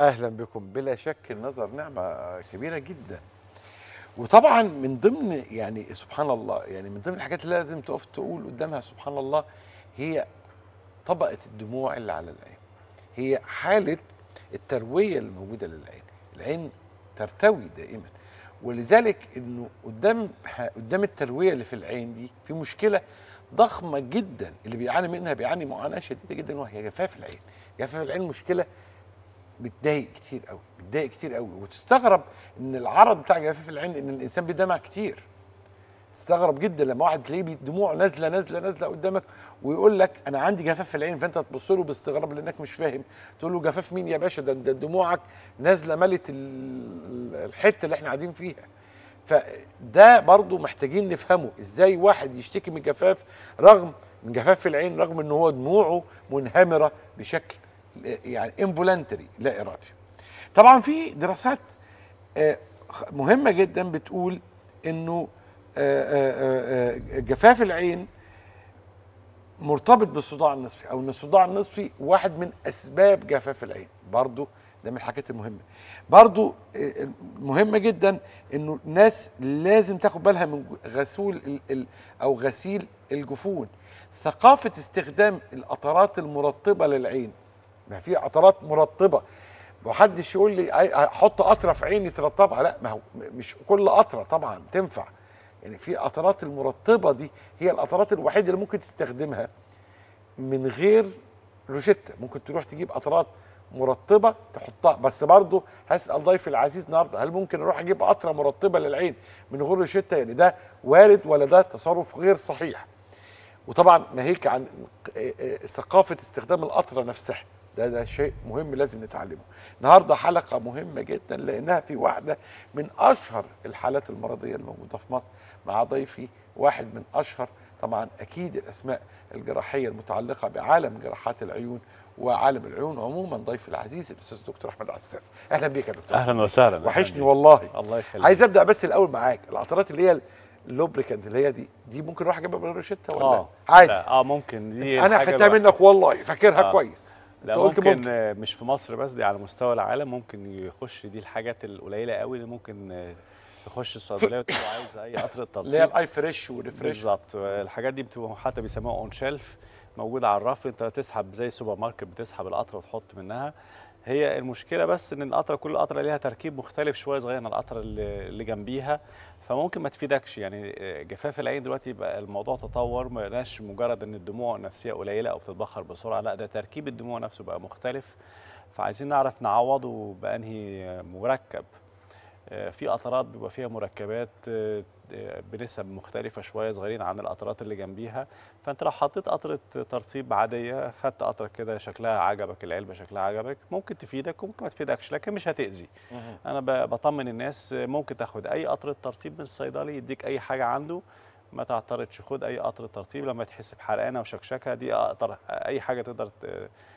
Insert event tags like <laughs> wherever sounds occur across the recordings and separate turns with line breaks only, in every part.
اهلا بكم بلا شك النظر نعمه كبيره جدا وطبعا من ضمن يعني سبحان الله يعني من ضمن الحاجات اللي لازم تقف تقول قدامها سبحان الله هي طبقه الدموع اللي على العين هي حاله الترويه اللي موجوده للعين العين ترتوي دائما ولذلك انه قدام قدام الترويه اللي في العين دي في مشكله ضخمه جدا اللي بيعاني منها بيعاني معاناه شديده جدا وهي جفاف العين جفاف العين مشكله بتضايق كتير قوي بتضايق كتير قوي وتستغرب ان العرض بتاع جفاف العين ان الانسان بيدمع كتير تستغرب جدا لما واحد تلاقيه دموعه نازله نازله نازله قدامك ويقول لك انا عندي جفاف في العين فانت تبص له باستغراب لانك مش فاهم تقول له جفاف مين يا باشا ده, ده دموعك نازله ملت الحته اللي احنا قاعدين فيها فده برضو محتاجين نفهمه ازاي واحد يشتكي من جفاف رغم من جفاف في العين رغم ان هو دموعه منهمره بشكل يعني انفولنتري لا ارادي طبعا في دراسات آه، مهمه جدا بتقول انه آه، آه، جفاف العين مرتبط بالصداع النصفي او ان الصداع النصفي واحد من اسباب جفاف العين برضو ده من الحاجات المهمه برضو مهمه جدا انه الناس لازم تاخد بالها من غسول او غسيل الجفون ثقافه استخدام القطرات المرطبه للعين ما في قطرات مرطبه محدش يقول لي احط قطره في عيني ترطبها لا ما هو مش كل قطره طبعا تنفع يعني في قطرات المرطبه دي هي القطرات الوحيده اللي ممكن تستخدمها من غير روشته ممكن تروح تجيب قطرات مرطبه تحطها بس برضه هسال ضيفي العزيز النهارده هل ممكن اروح اجيب قطره مرطبه للعين من غير روشته يعني ده وارد ولا ده تصرف غير صحيح وطبعا ناهيك عن ثقافه استخدام القطره نفسها ده ده شيء مهم لازم نتعلمه النهارده حلقه مهمه جدا لانها في واحده من اشهر الحالات المرضيه الموجوده في مصر مع ضيفي واحد من اشهر طبعا اكيد الاسماء الجراحيه المتعلقه بعالم جراحات العيون وعالم العيون عموما ضيف العزيز الاستاذ الدكتور احمد عساف اهلا بيك يا دكتور اهلا وسهلا وحشني والله
الله يخليك عايز ابدا
بس الاول معاك العطرات اللي هي اللوبريكانت اللي هي دي دي ممكن اروح اجيبها بالروشته ولا آه عادي اه ممكن
دي انا خدتها منك والله فاكرها آه كويس لا ممكن, ممكن مش في مصر بس دي على مستوى العالم ممكن يخش دي الحاجات القليله قوي اللي ممكن يخش الصيدليه وتبقى <laughs> عايز اي قطره تنظيف اللي هي الاي فريش وريفريش بالظبط الحاجات دي بتبقى حتى بيسموها اون شيلف موجوده على الرف انت تسحب زي السوبر ماركت بتسحب القطره وتحط منها هي المشكله بس ان القطره كل قطره ليها تركيب مختلف شويه صغير عن القطره اللي جنبيها فممكن ما تفيدكش يعني آه، جفاف العين دلوقتي بقى الموضوع تطور ما بقاش مجرد ان الدموع النفسيه قليله او بتتبخر بسرعه لا ده تركيب الدموع نفسه بقى مختلف فعايزين نعرف نعوضه بانهي مركب آه، في قطرات بيبقى فيها مركبات آه، آه، بنسب مختلفة شوية صغيرين عن القطرات اللي جنبيها فأنت لو حطيت قطرة ترطيب عادية خدت قطرة كده شكلها عجبك العلبة شكلها عجبك ممكن تفيدك وممكن ما تفيدكش لكن مش هتأذي أنا بطمن الناس ممكن تاخد أي قطرة ترطيب من الصيدلي يديك أي حاجة عنده ما تعترضش خد اي قطر ترطيب لما تحس بحرقانه وشكشكه دي اقدر اي حاجه تقدر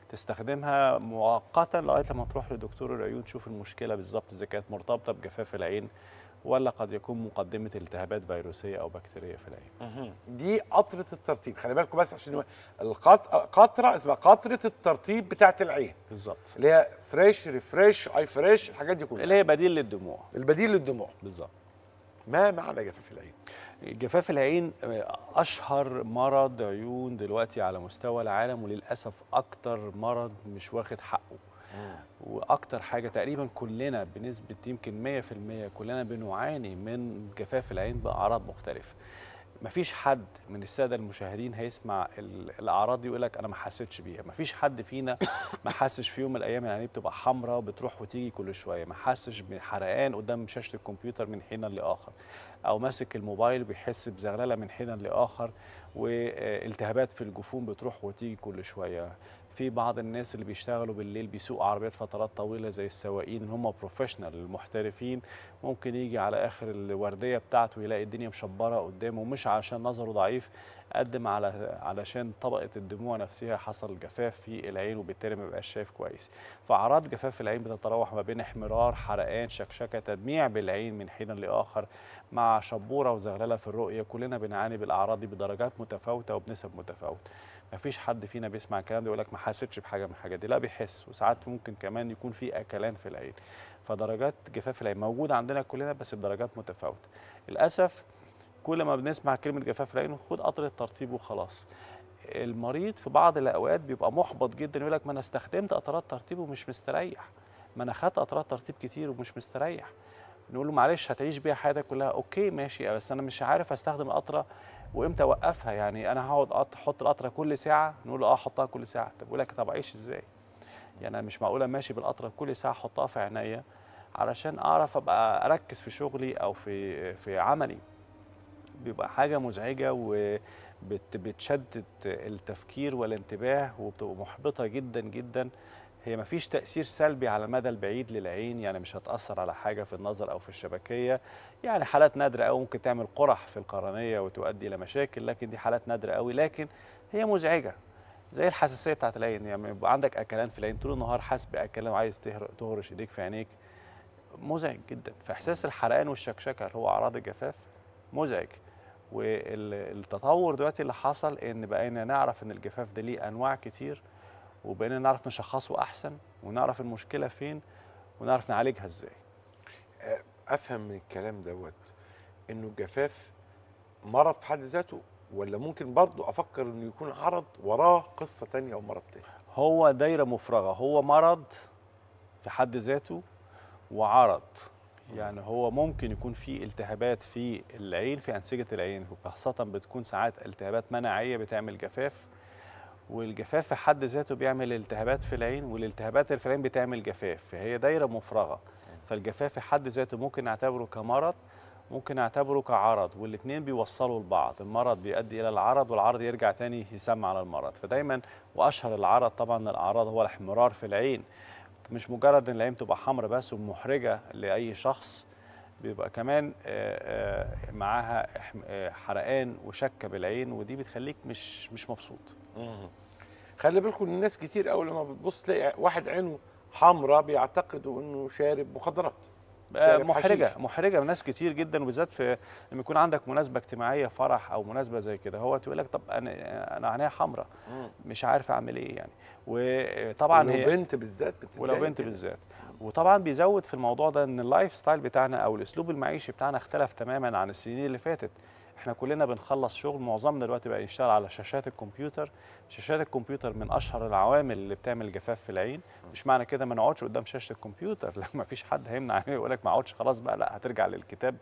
تستخدمها مؤقتا لغايه لما تروح لدكتور العيون تشوف المشكله بالظبط اذا كانت مرتبطه بجفاف العين ولا قد يكون مقدمه التهابات فيروسيه او بكتيريه في
العين. دي قطره الترطيب خلي بالكم بس عشان القطره اسمها قطره الترطيب بتاعت العين. بالظبط. اللي هي فريش
ريفريش اي فريش الحاجات دي كلها. اللي هي بديل للدموع. البديل للدموع. بالظبط. ما معنى جفاف العين؟ جفاف العين اشهر مرض عيون دلوقتي على مستوى العالم وللاسف اكتر مرض مش واخد حقه واكتر حاجه تقريبا كلنا بنسبه يمكن 100% كلنا بنعاني من جفاف العين باعراض مختلفه مفيش حد من الساده المشاهدين هيسمع الاعراض دي ويقول لك انا ما حسيتش بيها مفيش حد فينا ما حسش في يوم من الايام يعني بتبقى حمراء بتروح وتيجي كل شويه ما حسش بحرقان قدام شاشه الكمبيوتر من حين لاخر او ماسك الموبايل بيحس بزغلله من حين لاخر والتهابات في الجفون بتروح وتيجي كل شويه في بعض الناس اللي بيشتغلوا بالليل بيسوقوا عربيات فترات طويله زي السواقين اللي هم بروفيشنال المحترفين ممكن يجي على اخر الورديه بتاعته يلاقي الدنيا مشبره قدامه مش عشان نظره ضعيف قد على علشان طبقه الدموع نفسها حصل جفاف في العين وبالتالي ما بقاش شايف كويس فاعراض جفاف العين بتتراوح ما بين احمرار حرقان شكشكه تدميع بالعين من حين لاخر مع شبوره وزغلله في الرؤيه كلنا بنعاني بالاعراض دي بدرجات متفاوته وبنسب متفاوته ما فيش حد فينا بيسمع الكلام ده يقول لك ما حسيتش بحاجه من الحاجات دي لا بيحس وساعات ممكن كمان يكون في اكلان في العين فدرجات جفاف العين موجوده عندنا كلنا بس بدرجات متفاوته للاسف كل ما بنسمع كلمه جفاف العين خد قطر الترطيب وخلاص المريض في بعض الاوقات بيبقى محبط جدا يقول لك ما انا استخدمت قطرات ترطيب ومش مستريح ما انا خدت قطرات ترطيب كتير ومش مستريح نقول له معلش هتعيش بيها حياتك كلها اوكي ماشي بس انا مش عارف استخدم القطره وامتى اوقفها يعني انا هقعد احط القطره كل ساعه نقول له اه حطها كل ساعه طب يقول لك طب اعيش ازاي يعني انا مش معقوله ماشي بالقطره كل ساعه احطها في عينيا علشان اعرف ابقى اركز في شغلي او في في عملي بيبقى حاجه مزعجه بتشدد التفكير والانتباه وبتبقى محبطه جدا جدا هي ما فيش تأثير سلبي على المدى البعيد للعين يعني مش هتأثر على حاجة في النظر أو في الشبكية يعني حالات نادرة أو ممكن تعمل قرح في القرنية وتؤدي إلى مشاكل لكن دي حالات نادرة قوي لكن هي مزعجة زي الحساسية بتاعت العين يعني يبقى عندك أكلان في العين طول النهار حاسس بأكلان وعايز تهرش إيديك في عينيك مزعج جدا فإحساس الحرقان والشكشكة اللي هو أعراض الجفاف مزعج والتطور دلوقتي اللي حصل إن بقينا نعرف إن الجفاف ده ليه أنواع كتير وبقينا نعرف نشخصه احسن ونعرف المشكله فين ونعرف نعالجها ازاي آه، افهم من الكلام دوت انه
الجفاف مرض في حد ذاته ولا ممكن برضه افكر انه يكون عرض
وراه قصه تانية او مرض تاني هو دايره مفرغه هو مرض في حد ذاته وعرض يعني هو ممكن يكون في التهابات في العين في انسجه العين وخاصه بتكون ساعات التهابات مناعيه بتعمل جفاف والجفاف في حد ذاته بيعمل التهابات في العين والالتهابات في العين بتعمل جفاف فهي دايره مفرغه فالجفاف في حد ذاته ممكن نعتبره كمرض ممكن نعتبره كعرض والاثنين بيوصلوا لبعض المرض بيؤدي الى العرض والعرض يرجع تاني يسمى على المرض فدايما واشهر العرض طبعا الاعراض هو الاحمرار في العين مش مجرد ان العين تبقى حمراء بس ومحرجه لاي شخص بيبقى كمان آه، آه، معاها آه، حرقان وشكه بالعين ودي بتخليك مش مش مبسوط
خلي بالكم الناس كتير قوي لما بتبص تلاقي واحد عينه حمراء بيعتقدوا انه شارب مخدرات آه، محرجه حشيش.
محرجه لناس كتير جدا وبالذات في لما يكون عندك مناسبه اجتماعيه فرح او مناسبه زي كده هو تقول لك طب انا انا عينيا حمراء مش عارف اعمل ايه يعني وطبعا ولو هي بنت بالذات ولو بنت بالذات وطبعا بيزود في الموضوع ده ان اللايف ستايل بتاعنا او الاسلوب المعيشي بتاعنا اختلف تماما عن السنين اللي فاتت احنا كلنا بنخلص شغل معظمنا دلوقتي بقى يشتغل على شاشات الكمبيوتر شاشات الكمبيوتر من اشهر العوامل اللي بتعمل جفاف في العين مش معنى كده ما نقعدش قدام شاشه الكمبيوتر <laughs> لا ما فيش حد هيمنع يقول لك ما اقعدش خلاص بقى لا هترجع للكتاب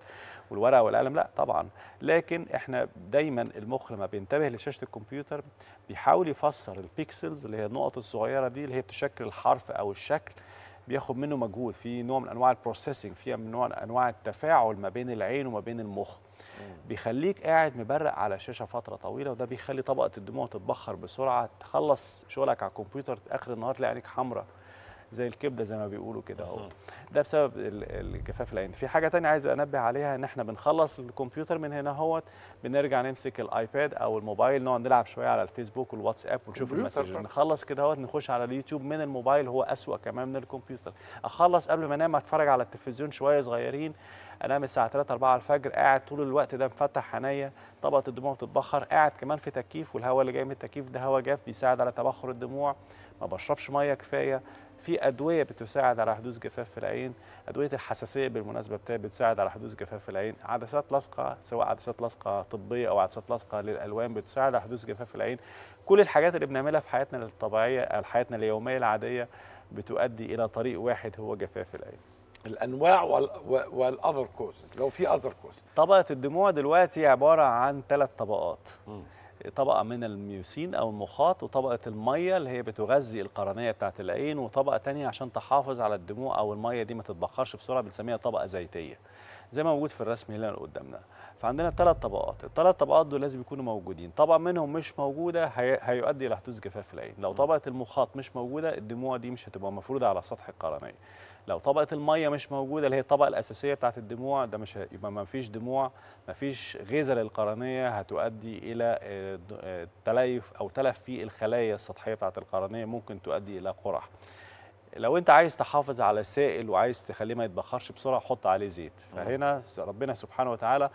والورقه والقلم لا طبعا لكن احنا دايما المخ لما بينتبه لشاشه الكمبيوتر بيحاول يفسر البيكسلز اللي هي النقط الصغيره دي اللي هي بتشكل الحرف او الشكل بياخد منه مجهود في نوع من انواع البروسيسنج فيها من نوع من انواع التفاعل ما بين العين وما بين المخ بيخليك قاعد مبرق على الشاشه فتره طويله وده بيخلي طبقه الدموع تتبخر بسرعه تخلص شغلك على الكمبيوتر اخر النهار تلاقي عينك حمراء زي الكبده زي ما بيقولوا كده اهو ده بسبب الجفاف العين في حاجه ثانيه عايز انبه عليها ان احنا بنخلص الكمبيوتر من هنا اهوت بنرجع نمسك الايباد او الموبايل نقعد نلعب شويه على الفيسبوك والواتساب ونشوف المسج نخلص كده اهوت نخش على اليوتيوب من الموبايل هو اسوا كمان من الكمبيوتر اخلص قبل ما انام اتفرج على التلفزيون شويه صغيرين انام الساعه 3 4 الفجر قاعد طول الوقت ده مفتح عينيا طبقه الدموع بتتبخر قاعد كمان في تكييف والهواء اللي جاي من التكييف ده هواء جاف بيساعد على تبخر الدموع ما بشربش ميه كفايه في ادويه بتساعد على حدوث جفاف في العين ادويه الحساسيه بالمناسبه بتساعد على حدوث جفاف في العين عدسات لاصقه سواء عدسات لاصقه طبيه او عدسات لاصقه للالوان بتساعد على حدوث جفاف في العين كل الحاجات اللي بنعملها في حياتنا الطبيعيه حياتنا اليوميه العاديه بتؤدي الى طريق واحد هو جفاف العين الانواع والاذر كوزز
لو في اذر كوزز
طبقه الدموع دلوقتي عباره عن ثلاث طبقات م. طبقه من الميوسين او المخاط وطبقه الميه اللي هي بتغذي القرنيه بتاعت العين وطبقه ثانيه عشان تحافظ على الدموع او الميه دي ما تتبخرش بسرعه بنسميها طبقه زيتيه زي ما موجود في الرسم هنا اللي قدامنا فعندنا ثلاث طبقات الثلاث طبقات دول لازم يكونوا موجودين طبقه منهم مش موجوده هي... هيؤدي الى حدوث جفاف العين لو طبقه المخاط مش موجوده الدموع دي مش هتبقى مفروده على سطح القرنيه لو طبقه الميه مش موجوده اللي هي الطبقه الاساسيه بتاعت الدموع ده مش يبقى ما فيش دموع ما فيش غذاء للقرنيه هتؤدي الى آه، آه، تليف او تلف في الخلايا السطحيه بتاعت القرنيه ممكن تؤدي الى قرح لو انت عايز تحافظ على سائل وعايز تخليه ما يتبخرش بسرعه حط عليه زيت فهنا ربنا سبحانه وتعالى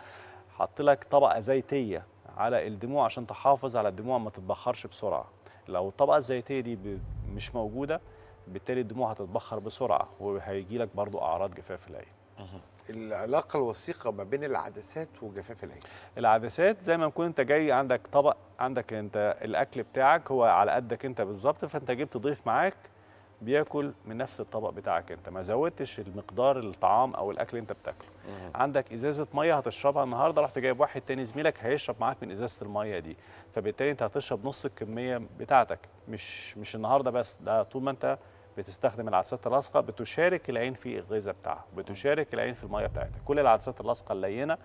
حط لك طبقه زيتيه على الدموع عشان تحافظ على الدموع ما تتبخرش بسرعه لو الطبقه الزيتيه دي مش موجوده بالتالي الدموع هتتبخر بسرعه وهيجي لك برضه اعراض جفاف العين
العلاقه الوثيقه ما بين
العدسات وجفاف العين العدسات زي ما تكون انت جاي عندك طبق عندك انت الاكل بتاعك هو على قدك انت بالظبط فانت جبت ضيف معاك بياكل من نفس الطبق بتاعك انت ما زودتش المقدار الطعام او الاكل انت بتاكله عندك ازازه ميه هتشربها النهارده رحت جايب واحد تاني زميلك هيشرب معاك من ازازه الميه دي فبالتالي انت هتشرب نص الكميه بتاعتك مش مش النهارده بس ده طول ما انت بتستخدم العدسات اللاصقه بتشارك العين في الغذاء بتاعها بتشارك العين في الميه بتاعتها كل العدسات اللاصقه اللينه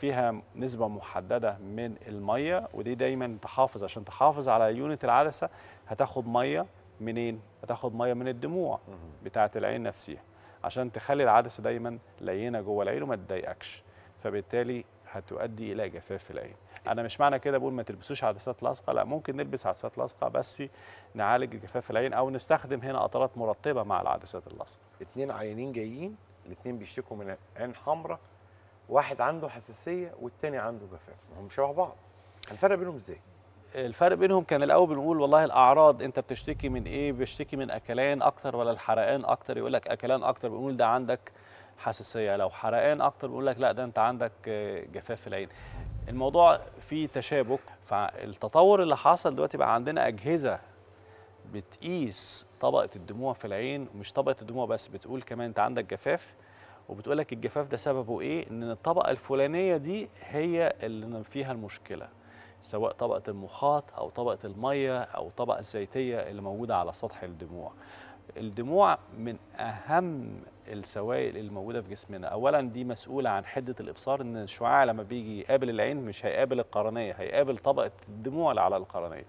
فيها نسبة محددة من المية ودي دايما تحافظ عشان تحافظ على يونت العدسة هتاخد مية منين؟ بتاخد ميه من الدموع بتاعه العين نفسها عشان تخلي العدسه دايما لينه جوه العين وما تضايقكش فبالتالي هتؤدي الى جفاف في العين انا مش معنى كده بقول ما تلبسوش عدسات لاصقه لا ممكن نلبس عدسات لاصقه بس نعالج جفاف العين او نستخدم هنا قطرات مرطبه مع العدسات اللاصقه اثنين عيانين جايين الاثنين بيشتكوا من عين حمراء واحد عنده حساسيه
والتاني عنده جفاف هم شبه بعض هنفرق بينهم ازاي
الفرق بينهم كان الاول بنقول والله الاعراض انت بتشتكي من ايه بيشتكي من اكلان اكتر ولا الحرقان اكتر يقول لك اكلان اكتر بنقول ده عندك حساسيه لو حرقان اكتر بيقول لك لا ده انت عندك جفاف في العين الموضوع فيه تشابك فالتطور اللي حصل دلوقتي بقى عندنا اجهزه بتقيس طبقه الدموع في العين ومش طبقه الدموع بس بتقول كمان انت عندك جفاف وبتقول لك الجفاف ده سببه ايه ان الطبقه الفلانيه دي هي اللي فيها المشكله سواء طبقة المخاط أو طبقة المية أو طبقة الزيتية اللي موجودة على سطح الدموع الدموع من أهم السوائل اللي موجودة في جسمنا أولا دي مسؤولة عن حدة الإبصار إن الشعاع لما بيجي يقابل العين مش هيقابل القرنية هيقابل طبقة الدموع اللي على القرنية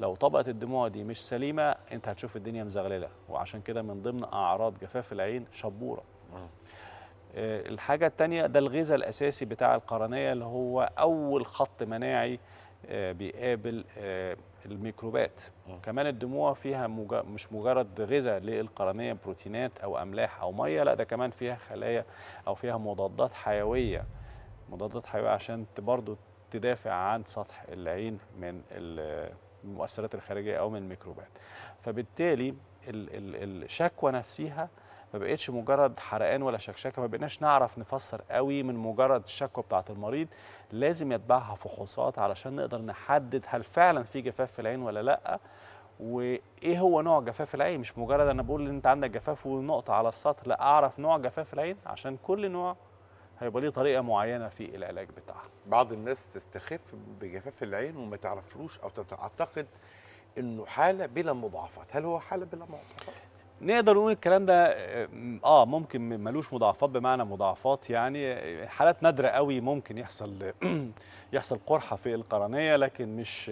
لو طبقة الدموع دي مش سليمة أنت هتشوف الدنيا مزغللة وعشان كده من ضمن أعراض جفاف العين شبورة آه، الحاجة التانية ده الغذاء الأساسي بتاع القرنية اللي هو أول خط مناعي آه، بيقابل آه، الميكروبات آه. كمان الدموع فيها مج... مش مجرد غذاء للقرنيه بروتينات او املاح او ميه لا ده كمان فيها خلايا او فيها مضادات حيويه مضادات حيويه عشان برضه تدافع عن سطح العين من المؤثرات الخارجيه او من الميكروبات فبالتالي الشكوى نفسها ما بقتش مجرد حرقان ولا شكشكه ما بقيناش نعرف نفسر قوي من مجرد الشكوى بتاعه المريض لازم يتبعها فحوصات علشان نقدر نحدد هل فعلا في جفاف في العين ولا لا وايه هو نوع جفاف العين مش مجرد انا بقول انت عندك جفاف ونقطه على السطر لا اعرف نوع جفاف العين عشان كل نوع هيبقى ليه طريقه معينه في العلاج بتاعها بعض الناس تستخف بجفاف العين وما تعرفلوش او تعتقد
انه حاله بلا مضاعفات هل هو حاله بلا مضاعفات
نقدر نقول الكلام ده اه ممكن ملوش مضاعفات بمعنى مضاعفات يعني حالات نادره قوي ممكن يحصل <clears throat> يحصل قرحه في القرنيه لكن مش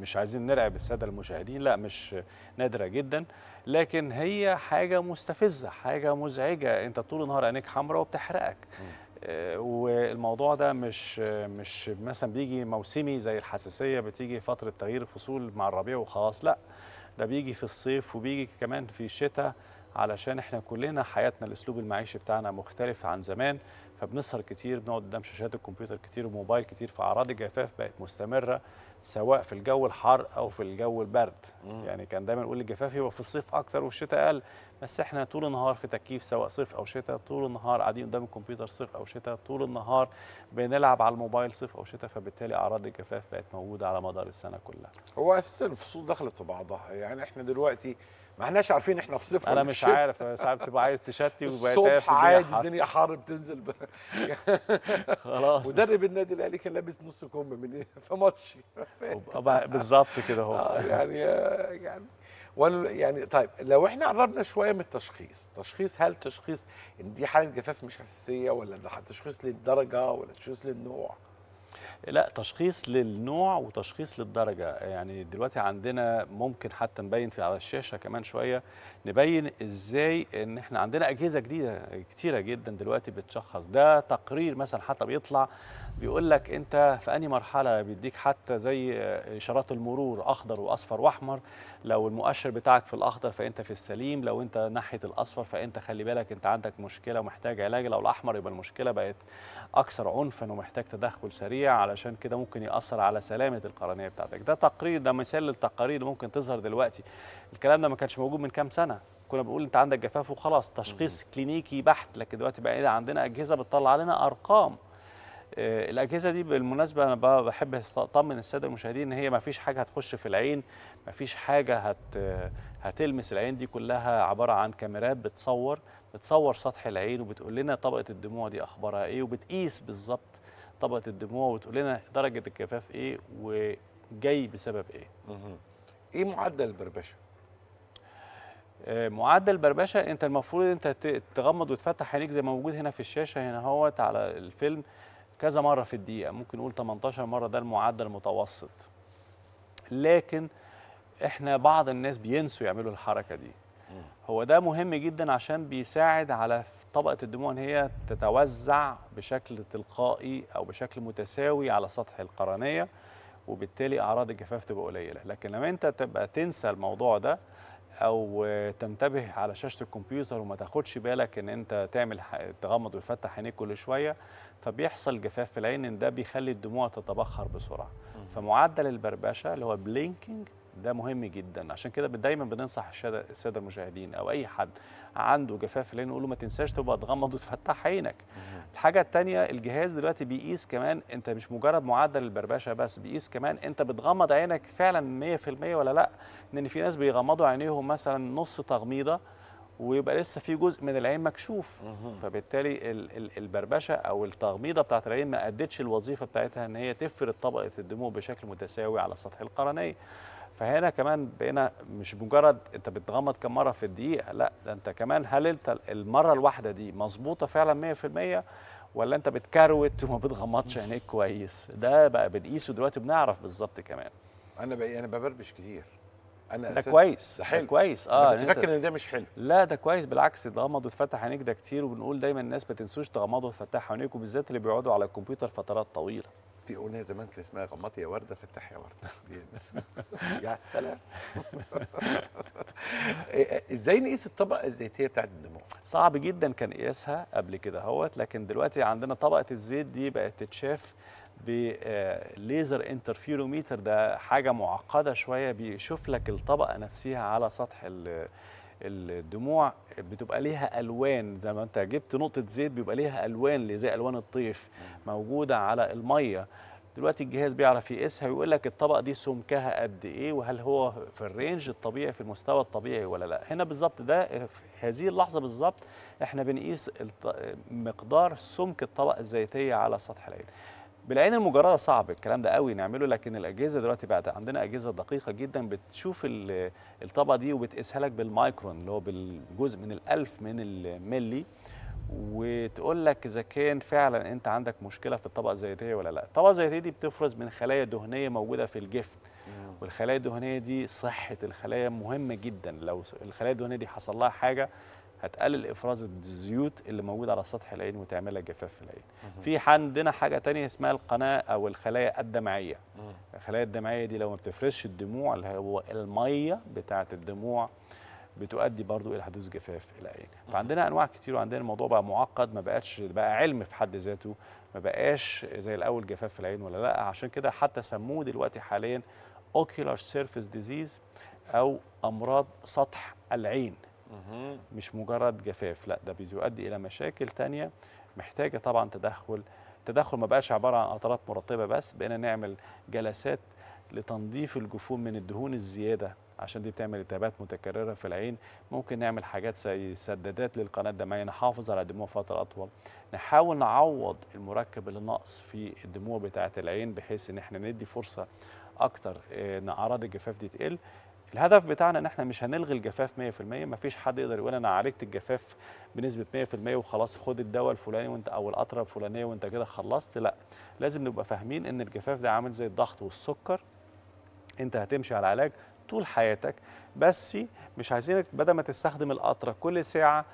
مش عايزين نرعب الساده المشاهدين لا مش نادره جدا لكن هي حاجه مستفزه حاجه مزعجه انت طول النهار عينيك حمراء وبتحرقك آه، والموضوع ده مش مش مثلا بيجي موسمي زي الحساسيه بتيجي فتره تغيير الفصول مع الربيع وخلاص لا ده بيجي في الصيف وبيجي كمان في الشتاء علشان احنا كلنا حياتنا الاسلوب المعيشي بتاعنا مختلف عن زمان فبنسهر كتير بنقعد قدام شاشات الكمبيوتر كتير وموبايل كتير فاعراض الجفاف بقت مستمره سواء في الجو الحار او في الجو البرد مم. يعني كان دايما نقول الجفاف يبقى في الصيف اكتر وفي الشتاء اقل بس احنا طول النهار في تكييف سواء صيف او شتاء طول النهار قاعدين قدام الكمبيوتر صيف او شتاء طول النهار بنلعب على الموبايل صيف او شتاء فبالتالي اعراض الجفاف بقت موجوده على مدار السنه كلها
هو اساسا الفصول دخلت في بعضها يعني احنا دلوقتي ما احناش عارفين احنا في صفر انا مش شت. عارف ساعات بتبقى عايز تشتي وبقيت عادي الدنيا حر بتنزل ب... <laughs> خلاص مدرب النادي الاهلي كان لابس نص كم من إيه؟ في ماتش بالظبط كده هو <laughs> آه، يعني آه، يعني وانا يعني طيب لو احنا قربنا شويه من التشخيص تشخيص هل تشخيص ان دي حاله جفاف مش حساسيه ولا تشخيص للدرجه ولا تشخيص للنوع
لا تشخيص للنوع وتشخيص للدرجه يعني دلوقتي عندنا ممكن حتى نبين في على الشاشه كمان شويه نبين ازاي ان احنا عندنا اجهزه جديده كتيره جدا دلوقتي بتشخص ده تقرير مثلا حتى بيطلع بيقول لك انت في انهي مرحله بيديك حتى زي آه، اشارات المرور اخضر واصفر واحمر لو المؤشر بتاعك في الاخضر فانت في السليم لو انت ناحيه الاصفر فانت خلي بالك انت عندك مشكله ومحتاج علاج لو الاحمر يبقى المشكله بقت اكثر عنفا ومحتاج تدخل سريع علشان كده ممكن ياثر على سلامه القرنيه بتاعتك ده تقرير ده مثال للتقارير اللي ممكن تظهر دلوقتي الكلام ده ما كانش موجود من كام سنه كنا بنقول انت عندك جفاف وخلاص تشخيص كلينيكي بحت لكن دلوقتي بقى إيه؟ عندنا اجهزه بتطلع لنا ارقام آه، الاجهزه دي بالمناسبه انا بحب اطمن الساده المشاهدين ان هي ما فيش حاجه هتخش في العين ما فيش حاجه هت هتلمس العين دي كلها عباره عن كاميرات بتصور بتصور سطح العين وبتقول لنا طبقه الدموع دي اخبارها ايه وبتقيس بالظبط طبقه الدموع وتقول لنا درجه الجفاف ايه وجاي بسبب ايه ايه معدل البربشه آه، معدل بربشه انت المفروض انت تغمض وتفتح عينيك زي ما موجود هنا في الشاشه هنا اهوت على الفيلم كذا مره في الدقيقه ممكن نقول 18 مره ده المعدل المتوسط لكن احنا بعض الناس بينسوا يعملوا الحركه دي هو ده مهم جدا عشان بيساعد على طبقه الدموع ان هي تتوزع بشكل تلقائي او بشكل متساوي على سطح القرنيه وبالتالي اعراض الجفاف تبقى قليله لكن لما انت تبقى تنسى الموضوع ده او تنتبه على شاشه الكمبيوتر وما تاخدش بالك ان انت تعمل تغمض وتفتح عينيك كل شويه فبيحصل جفاف في العين ده بيخلي الدموع تتبخر بسرعه فمعدل البربشه اللي هو بلينكينج ده مهم جدا عشان كده دايما بننصح الساده المشاهدين او اي حد عنده جفاف في العين نقول له ما تنساش تبقى تغمض وتفتح عينك الحاجه الثانيه الجهاز دلوقتي بيقيس كمان انت مش مجرد معدل البربشه بس بيقيس كمان انت بتغمض عينك فعلا 100% ولا لا لان في ناس بيغمضوا عينيهم مثلا نص تغميضه ويبقى لسه في جزء من العين مكشوف فبالتالي البربشه او التغميضه بتاعت العين ما ادتش الوظيفه بتاعتها ان هي تفرد طبقه الدموع بشكل متساوي على سطح القرنيه فهنا كمان بقينا مش مجرد انت بتغمض كم مره في الدقيقه لا ده انت كمان هل انت المره الواحده دي مظبوطه فعلا 100% ولا انت بتكروت وما بتغمضش عينيك كويس ده بقى بنقيسه دلوقتي بنعرف بالظبط كمان
انا بقى انا ببربش كتير انا ده كويس ده حلو كويس اه انت فاكر ان ده مش حلو
لا ده كويس بالعكس تغمض وتفتح عينيك ده كتير وبنقول دايما الناس ما تنسوش تغمضوا وتفتحوا عينيك بالذات اللي بيقعدوا على الكمبيوتر فترات طويله في اغنيه زمان كان اسمها غمضي يا ورده فتح يا ورده <laughs>
<laughs> يا سلام <laughs>
إيه، إيه، ازاي نقيس الطبقه الزيتيه بتاعت الدموع صعب جدا كان قياسها قبل كده اهوت لكن دلوقتي عندنا طبقه الزيت دي بقت تتشاف بليزر انترفيروميتر آه، ده حاجه معقده شويه بيشوف لك الطبقه نفسها على سطح الدموع بتبقى ليها الوان زي ما انت جبت نقطه زيت بيبقى ليها الوان زي الوان الطيف موجوده على الميه دلوقتي الجهاز بيعرف يقيسها ويقول لك الطبقه دي سمكها قد ايه وهل هو في الرينج الطبيعي في المستوى الطبيعي ولا لا هنا بالظبط ده في هذه اللحظه بالظبط احنا بنقيس مقدار سمك الطبقه الزيتيه على سطح العين بالعين المجرده صعب الكلام ده قوي نعمله لكن الاجهزه دلوقتي بقت عندنا اجهزه دقيقه جدا بتشوف الطبقه دي وبتقيسها لك بالمايكرون اللي هو بالجزء من الالف من الملي وتقول لك اذا كان فعلا انت عندك مشكله في الطبقه الزيتيه ولا لا الطبقه الزيتيه دي بتفرز من خلايا دهنيه موجوده في الجفت والخلايا الدهنيه دي صحه الخلايا مهمه جدا لو الخلايا الدهنيه دي حصل لها حاجه هتقلل افراز الزيوت اللي موجوده على سطح العين وتعملها جفاف في العين في عندنا حاجه تانية اسمها القناه او الخلايا الدمعيه الخلايا الدمعيه دي لو ما بتفرزش الدموع اللي هو الميه بتاعه الدموع بتؤدي برضو الى حدوث جفاف العين فعندنا انواع كتير وعندنا الموضوع بقى معقد ما بقاش بقى علم في حد ذاته ما بقاش زي الاول جفاف في العين ولا لا عشان كده حتى سموه دلوقتي حاليا اوكيولار سيرفيس ديزيز او امراض سطح العين مش مجرد جفاف لا ده بيؤدي الى مشاكل تانية محتاجه طبعا تدخل التدخل ما بقاش عباره عن قطرات مرطبه بس بقينا نعمل جلسات لتنظيف الجفون من الدهون الزياده عشان دي بتعمل التهابات متكرره في العين ممكن نعمل حاجات زي سدادات للقناه الدمويه نحافظ على الدموع فتره اطول نحاول نعوض المركب اللي ناقص في الدموع بتاعه العين بحيث ان احنا ندي فرصه اكتر ان اعراض الجفاف دي تقل الهدف بتاعنا ان احنا مش هنلغي الجفاف 100% مفيش حد يقدر يقول انا عالجت الجفاف بنسبه 100% وخلاص خد الدواء الفلاني وانت او القطره الفلانيه وانت كده خلصت لا لازم نبقى فاهمين ان الجفاف ده عامل زي الضغط والسكر انت هتمشي على علاج طول حياتك بس مش عايزينك بدل ما تستخدم القطره كل ساعه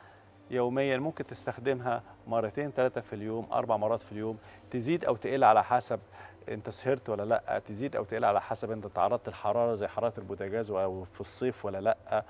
يوميا ممكن تستخدمها مرتين ثلاثة في اليوم أربع مرات في اليوم تزيد أو تقل على حسب انت سهرت ولا لا تزيد او تقل على حسب انت تعرضت الحراره زي حراره البوتاجاز او في الصيف ولا لا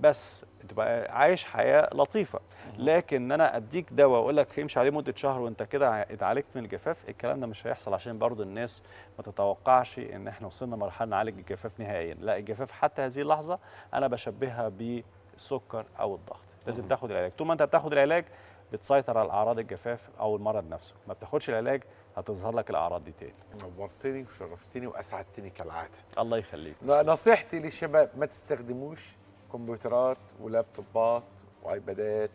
بس تبقى عايش حياه لطيفه لكن انا اديك دواء واقول لك امشي عليه مده شهر وانت كده اتعالجت من الجفاف الكلام ده مش هيحصل عشان برضو الناس ما تتوقعش ان احنا وصلنا مرحله نعالج الجفاف نهائيا لا الجفاف حتى هذه اللحظه انا بشبهها بالسكر او الضغط لازم تاخد العلاج طول ما انت بتاخد العلاج بتسيطر على اعراض الجفاف او المرض نفسه ما بتاخدش العلاج هتظهر لك الاعراض دي تاني نورتني وشرفتني واسعدتني كالعاده الله يخليك
نصيحتي للشباب ما تستخدموش كمبيوترات ولابتوبات وايبادات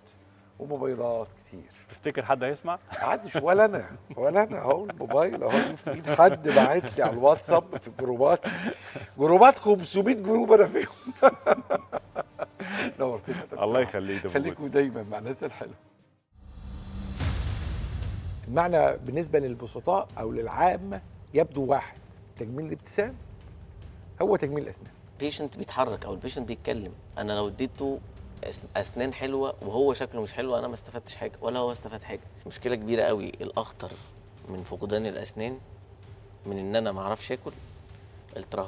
وموبايلات كتير تفتكر حد هيسمع؟ حدش ولا انا ولا انا اهو الموبايل اهو شوف مين حد باعت لي على الواتساب في جروبات جروبات 500 جروب انا فيهم <laughs> نورتني الله يخليك خليكم دايما مع الناس الحلوه المعنى بالنسبة للبسطاء أو للعامة يبدو واحد تجميل الابتسام هو تجميل الأسنان
البيشنت بيتحرك أو البيشنت بيتكلم أنا لو اديته اسنان حلوه وهو شكله مش حلو انا ما استفدتش حاجه ولا هو استفاد حاجه مشكله كبيره قوي الاخطر من فقدان الاسنان من ان انا ما اعرفش اكل الترهلات